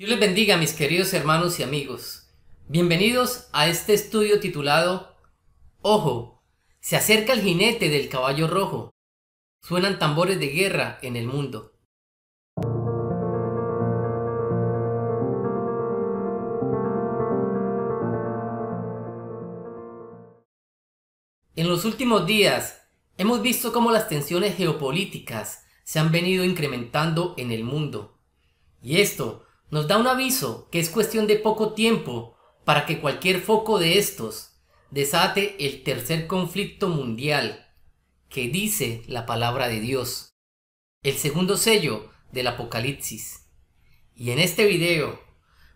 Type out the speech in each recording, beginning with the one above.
Dios les bendiga mis queridos hermanos y amigos. Bienvenidos a este estudio titulado Ojo, se acerca el jinete del caballo rojo. Suenan tambores de guerra en el mundo. En los últimos días hemos visto cómo las tensiones geopolíticas se han venido incrementando en el mundo. Y esto nos da un aviso que es cuestión de poco tiempo para que cualquier foco de estos desate el tercer conflicto mundial que dice la palabra de Dios, el segundo sello del Apocalipsis. Y en este video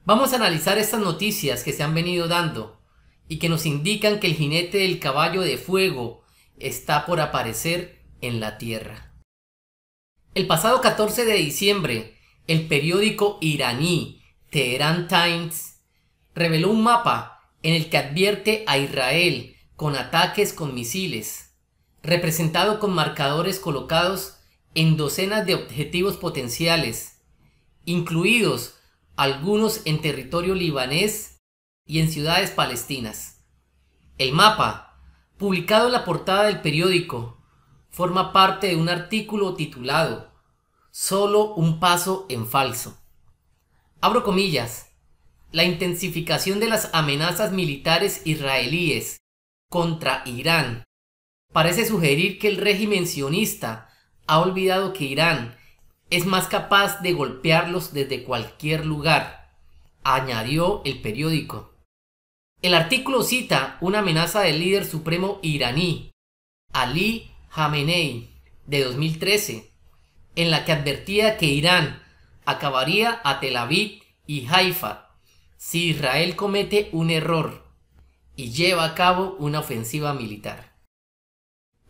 vamos a analizar estas noticias que se han venido dando y que nos indican que el jinete del caballo de fuego está por aparecer en la tierra. El pasado 14 de diciembre el periódico iraní Teheran Times reveló un mapa en el que advierte a Israel con ataques con misiles, representado con marcadores colocados en docenas de objetivos potenciales, incluidos algunos en territorio libanés y en ciudades palestinas. El mapa, publicado en la portada del periódico, forma parte de un artículo titulado solo un paso en falso. Abro comillas. La intensificación de las amenazas militares israelíes contra Irán parece sugerir que el régimen sionista ha olvidado que Irán es más capaz de golpearlos desde cualquier lugar, añadió el periódico. El artículo cita una amenaza del líder supremo iraní, Ali Khamenei, de 2013, en la que advertía que Irán acabaría a Tel Aviv y Haifa si Israel comete un error y lleva a cabo una ofensiva militar.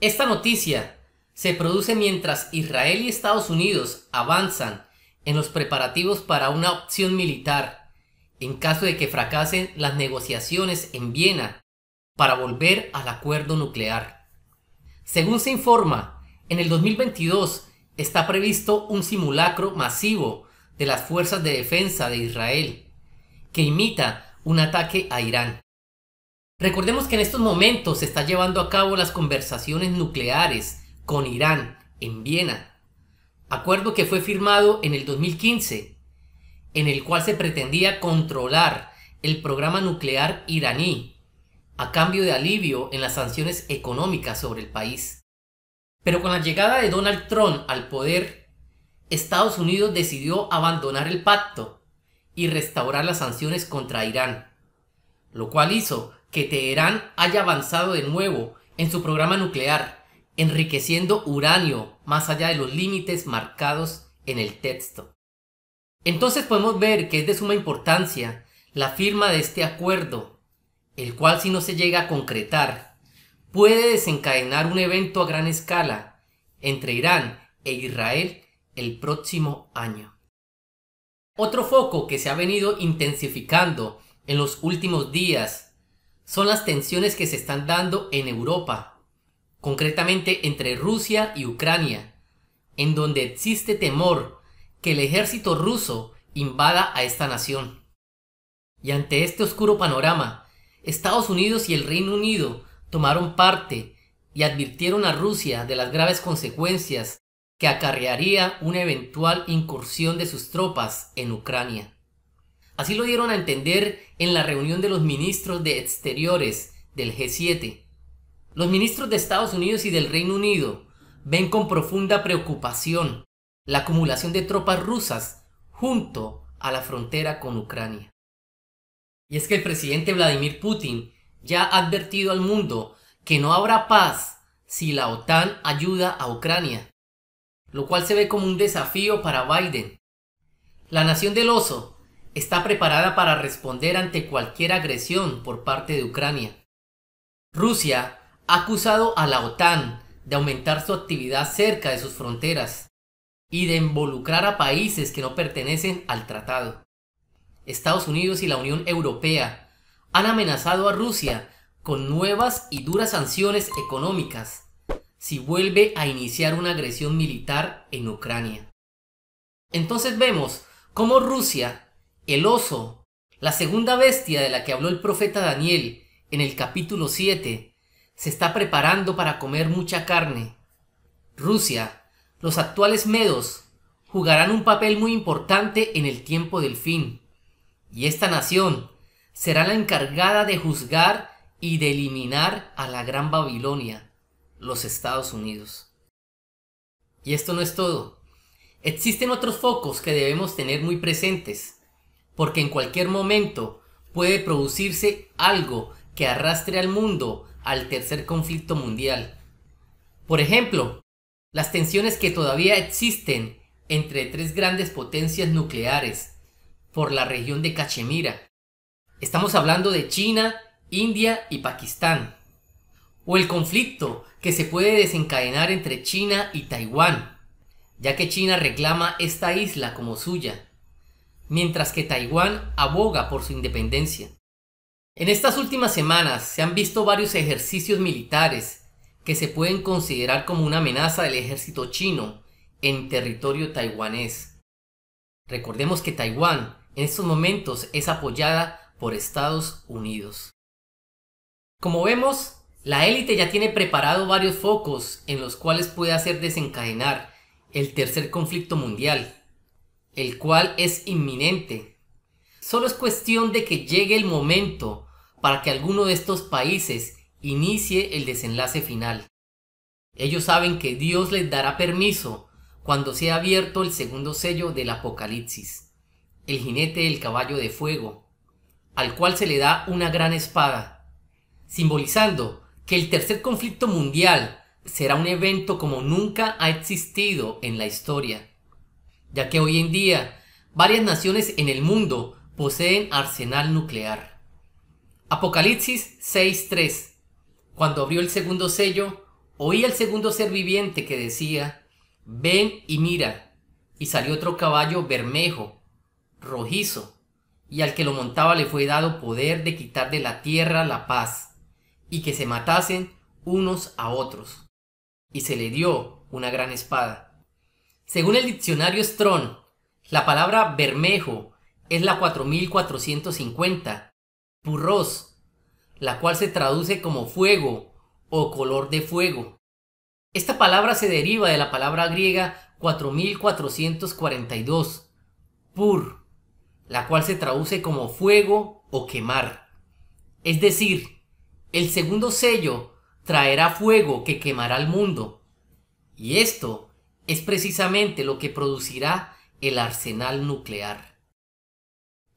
Esta noticia se produce mientras Israel y Estados Unidos avanzan en los preparativos para una opción militar en caso de que fracasen las negociaciones en Viena para volver al acuerdo nuclear. Según se informa, en el 2022 está previsto un simulacro masivo de las fuerzas de defensa de Israel, que imita un ataque a Irán. Recordemos que en estos momentos se está llevando a cabo las conversaciones nucleares con Irán en Viena, acuerdo que fue firmado en el 2015, en el cual se pretendía controlar el programa nuclear iraní, a cambio de alivio en las sanciones económicas sobre el país. Pero con la llegada de Donald Trump al poder, Estados Unidos decidió abandonar el pacto y restaurar las sanciones contra Irán, lo cual hizo que Teherán haya avanzado de nuevo en su programa nuclear, enriqueciendo uranio más allá de los límites marcados en el texto. Entonces podemos ver que es de suma importancia la firma de este acuerdo, el cual si no se llega a concretar, puede desencadenar un evento a gran escala entre Irán e Israel el próximo año. Otro foco que se ha venido intensificando en los últimos días son las tensiones que se están dando en Europa, concretamente entre Rusia y Ucrania, en donde existe temor que el ejército ruso invada a esta nación. Y ante este oscuro panorama, Estados Unidos y el Reino Unido tomaron parte y advirtieron a Rusia de las graves consecuencias que acarrearía una eventual incursión de sus tropas en Ucrania. Así lo dieron a entender en la reunión de los ministros de Exteriores del G7. Los ministros de Estados Unidos y del Reino Unido ven con profunda preocupación la acumulación de tropas rusas junto a la frontera con Ucrania. Y es que el presidente Vladimir Putin ya ha advertido al mundo que no habrá paz si la OTAN ayuda a Ucrania, lo cual se ve como un desafío para Biden. La nación del oso está preparada para responder ante cualquier agresión por parte de Ucrania. Rusia ha acusado a la OTAN de aumentar su actividad cerca de sus fronteras y de involucrar a países que no pertenecen al tratado. Estados Unidos y la Unión Europea han amenazado a Rusia con nuevas y duras sanciones económicas si vuelve a iniciar una agresión militar en Ucrania. Entonces vemos cómo Rusia, el oso, la segunda bestia de la que habló el profeta Daniel en el capítulo 7, se está preparando para comer mucha carne. Rusia, los actuales medos, jugarán un papel muy importante en el tiempo del fin. Y esta nación, será la encargada de juzgar y de eliminar a la Gran Babilonia, los Estados Unidos. Y esto no es todo. Existen otros focos que debemos tener muy presentes, porque en cualquier momento puede producirse algo que arrastre al mundo al tercer conflicto mundial. Por ejemplo, las tensiones que todavía existen entre tres grandes potencias nucleares por la región de Cachemira, Estamos hablando de China, India y Pakistán. O el conflicto que se puede desencadenar entre China y Taiwán, ya que China reclama esta isla como suya, mientras que Taiwán aboga por su independencia. En estas últimas semanas se han visto varios ejercicios militares que se pueden considerar como una amenaza del ejército chino en territorio taiwanés. Recordemos que Taiwán en estos momentos es apoyada por Estados Unidos. Como vemos, la élite ya tiene preparado varios focos en los cuales puede hacer desencadenar el tercer conflicto mundial, el cual es inminente. Solo es cuestión de que llegue el momento para que alguno de estos países inicie el desenlace final. Ellos saben que Dios les dará permiso cuando sea abierto el segundo sello del Apocalipsis, el jinete del caballo de fuego, al cual se le da una gran espada, simbolizando que el tercer conflicto mundial será un evento como nunca ha existido en la historia, ya que hoy en día varias naciones en el mundo poseen arsenal nuclear. Apocalipsis 6.3 Cuando abrió el segundo sello, oí al segundo ser viviente que decía, Ven y mira, y salió otro caballo bermejo, rojizo, y al que lo montaba le fue dado poder de quitar de la tierra la paz, y que se matasen unos a otros. Y se le dio una gran espada. Según el diccionario Strong, la palabra bermejo es la 4450, purros, la cual se traduce como fuego o color de fuego. Esta palabra se deriva de la palabra griega 4442, pur, la cual se traduce como fuego o quemar. Es decir, el segundo sello traerá fuego que quemará al mundo. Y esto es precisamente lo que producirá el arsenal nuclear.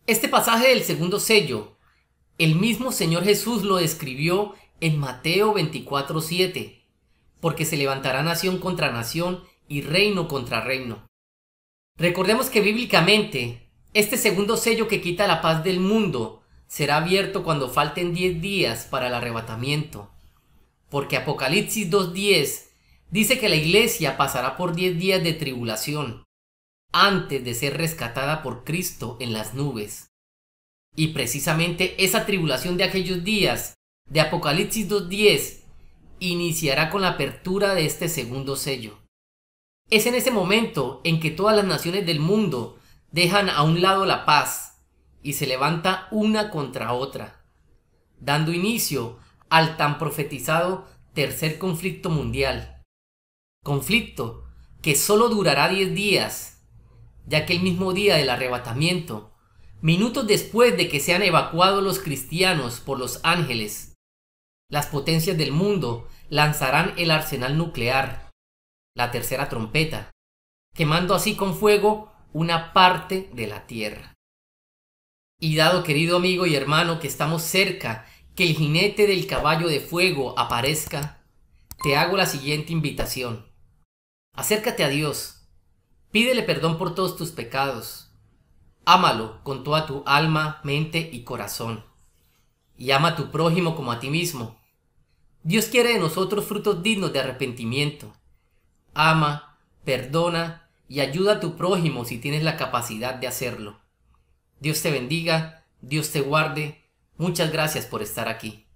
Este pasaje del segundo sello, el mismo Señor Jesús lo describió en Mateo 24:7, porque se levantará nación contra nación y reino contra reino. Recordemos que bíblicamente este segundo sello que quita la paz del mundo será abierto cuando falten 10 días para el arrebatamiento. Porque Apocalipsis 2.10 dice que la iglesia pasará por 10 días de tribulación antes de ser rescatada por Cristo en las nubes. Y precisamente esa tribulación de aquellos días de Apocalipsis 2.10 iniciará con la apertura de este segundo sello. Es en ese momento en que todas las naciones del mundo Dejan a un lado la paz y se levanta una contra otra, dando inicio al tan profetizado tercer conflicto mundial. Conflicto que solo durará diez días, ya que el mismo día del arrebatamiento, minutos después de que sean evacuados los cristianos por los ángeles, las potencias del mundo lanzarán el arsenal nuclear, la tercera trompeta, quemando así con fuego una parte de la tierra. Y dado, querido amigo y hermano, que estamos cerca que el jinete del caballo de fuego aparezca, te hago la siguiente invitación. Acércate a Dios, pídele perdón por todos tus pecados, ámalo con toda tu alma, mente y corazón, y ama a tu prójimo como a ti mismo. Dios quiere de nosotros frutos dignos de arrepentimiento. Ama, perdona, y ayuda a tu prójimo si tienes la capacidad de hacerlo. Dios te bendiga, Dios te guarde, muchas gracias por estar aquí.